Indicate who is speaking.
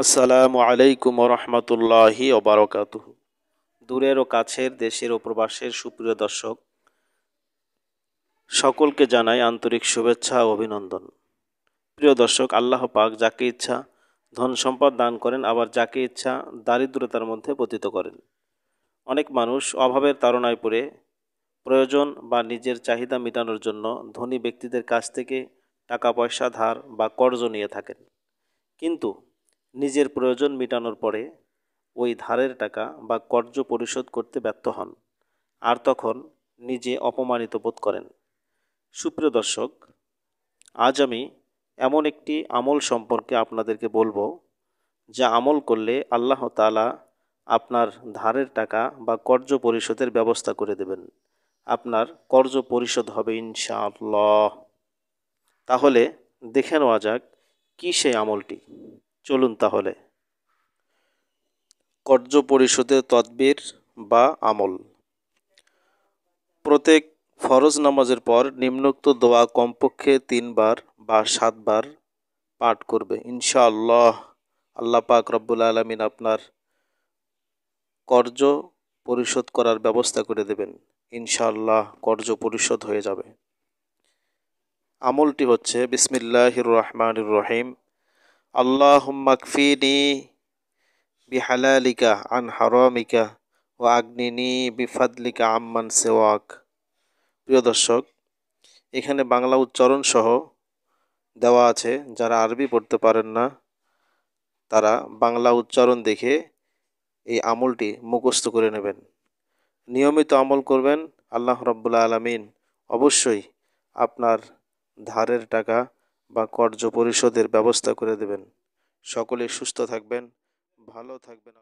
Speaker 1: আসসালামু আলাইকুম রহমতুল্লাহি ওবরকাত দূরের ও কাছের দেশের ও প্রবাসের সুপ্রিয় দর্শক সকলকে জানাই আন্তরিক শুভেচ্ছা ও অভিনন্দন প্রিয় দর্শক আল্লাহ পাক যাকে ইচ্ছা ধন সম্পদ দান করেন আবার যাকে ইচ্ছা দারিদ্রতার মধ্যে পতিত করেন অনেক মানুষ অভাবের তাড়নায় পড়ে প্রয়োজন বা নিজের চাহিদা মেটানোর জন্য ধনী ব্যক্তিদের কাছ থেকে টাকা পয়সা ধার বা কর্জ নিয়ে থাকেন কিন্তু নিজের প্রয়োজন মেটানোর পরে ওই ধারের টাকা বা কর্য পরিশোধ করতে ব্যর্থ হন আর তখন নিজে অপমানিত বোধ করেন সুপ্রিয় দর্শক আজ আমি এমন একটি আমল সম্পর্কে আপনাদেরকে বলবো যা আমল করলে আল্লাহ তালা আপনার ধারের টাকা বা কর্য পরিশোধের ব্যবস্থা করে দেবেন আপনার কর্য পরিশোধ হবে ইনশাআল্লাহ তাহলে দেখে নেওয়া যাক কী সেই আমলটি চলুন তাহলে কর্য পরিশোধের তদবির বা আমল প্রত্যেক ফরজ নামাজের পর নিম্নোক্ত দোয়া কমপক্ষে তিনবার বা সাতবার পাঠ করবে ইনশাআল্লাহ আল্লাহ পাক রব্বুল আলমিন আপনার কর্য পরিশোধ করার ব্যবস্থা করে দেবেন ইনশাআল্লাহ কর্য পরিশোধ হয়ে যাবে আমলটি হচ্ছে বিসমিল্লাহ রহমানুর রহিম আল্লাহম্মাকফিনি বিহালালিকা আন হারামিকা ও আগ্নিনি বিফাদলিকা আম্মান সেওয়াক প্রিয় দর্শক এখানে বাংলা উচ্চারণ সহ দেওয়া আছে যারা আরবি পড়তে পারেন না তারা বাংলা উচ্চারণ দেখে এই আমলটি মুখস্থ করে নেবেন নিয়মিত আমল করবেন আল্লাহ রব্বুল্লা আলমিন অবশ্যই আপনার ধারের টাকা বা কর্য পরিশোধের ব্যবস্থা করে দেবেন সকলে সুস্থ থাকবেন ভালো থাকবেন